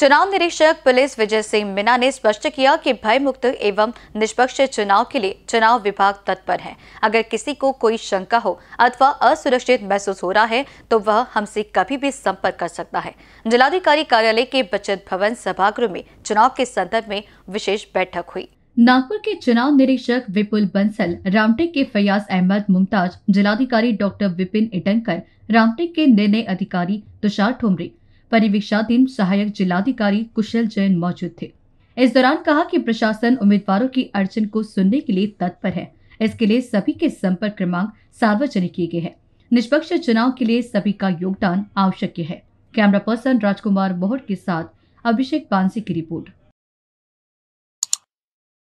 चुनाव निरीक्षक पुलिस विजय सिंह मीना ने स्पष्ट किया कि भयमुक्त एवं निष्पक्ष चुनाव के लिए चुनाव विभाग तत्पर है अगर किसी को कोई शंका हो अथवा असुरक्षित महसूस हो रहा है तो वह हमसे कभी भी संपर्क कर सकता है जिलाधिकारी कार्यालय के बचत भवन सभागृह में चुनाव के संदर्भ में विशेष बैठक हुई नागपुर के चुनाव निरीक्षक विपुल बंसल रामटेक के फयाज अहमद मुमताज जिलाधिकारी डॉक्टर विपिन इटनकर रामटेक के निर्णय अधिकारी तुषार ठुमरी परिवीक्षाधीन सहायक जिलाधिकारी कुशल जैन मौजूद थे इस दौरान कहा कि प्रशासन उम्मीदवारों की अड़चन को सुनने के लिए तत्पर है इसके लिए सभी के संपर्क क्रमांक सार्वजनिक किए गए हैं निष्पक्ष चुनाव के लिए सभी का योगदान आवश्यक है कैमरा पर्सन राजकुमार मोहर के साथ अभिषेक पांसी की रिपोर्ट